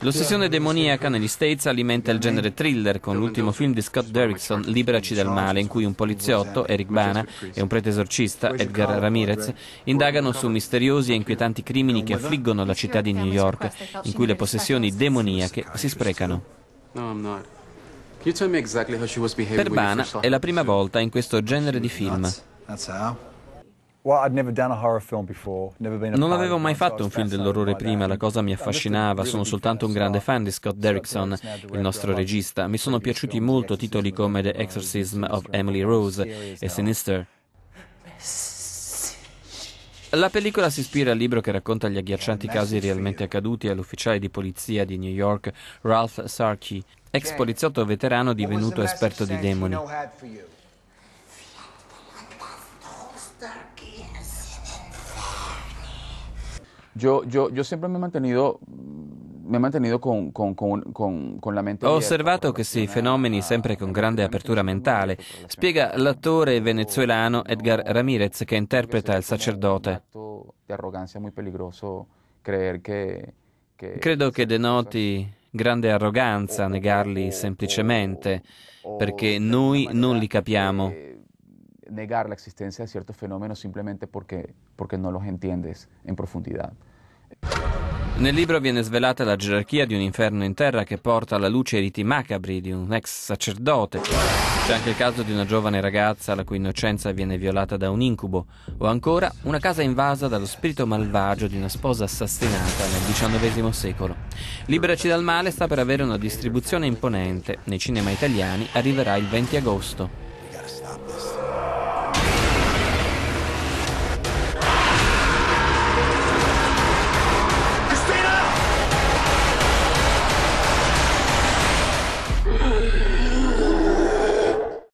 L'ossessione demoniaca negli States alimenta il genere thriller con l'ultimo film di Scott Derrickson, Liberaci dal male, in cui un poliziotto, Eric Bana, e un prete esorcista, Edgar Ramirez, indagano su misteriosi e inquietanti crimini che affliggono la città di New York, in cui le possessioni demoniache si sprecano. Per Bana è la prima volta in questo genere di film. Non avevo mai fatto un film dell'orrore prima, la cosa mi affascinava, sono soltanto un grande fan di Scott Derrickson, il nostro regista. Mi sono piaciuti molto titoli come The Exorcism of Emily Rose e Sinister. La pellicola si ispira al libro che racconta gli agghiaccianti casi realmente accaduti all'ufficiale di polizia di New York Ralph Sarkey, ex poliziotto veterano divenuto esperto di demoni. Yo, yo, yo siempre me he mantenido mi ha mantenido con, con, con, con, la mente. Ho osservato questi fenomeni sempre con grande apertura mentale, spiega l'attore venezuelano Edgar Ramirez che interpreta il sacerdote. Credo che denoti grande arroganza negarli semplicemente, perché noi non li capiamo negar la existencia de ciertos fenómenos simplemente porque, porque no los entiendes en profundidad. Nel libro viene svelata la gerarchia di un inferno in terra che porta alla luce i riti macabri di un ex sacerdote. C'è anche il caso di una giovane ragazza la cui innocenza viene violata da un incubo, o ancora una casa invasa dallo spirito malvagio di una sposa assassinata nel XIX secolo. Liberaci dal male sta per avere una distribuzione imponente, nei cinema italiani arriverà il 20 agosto.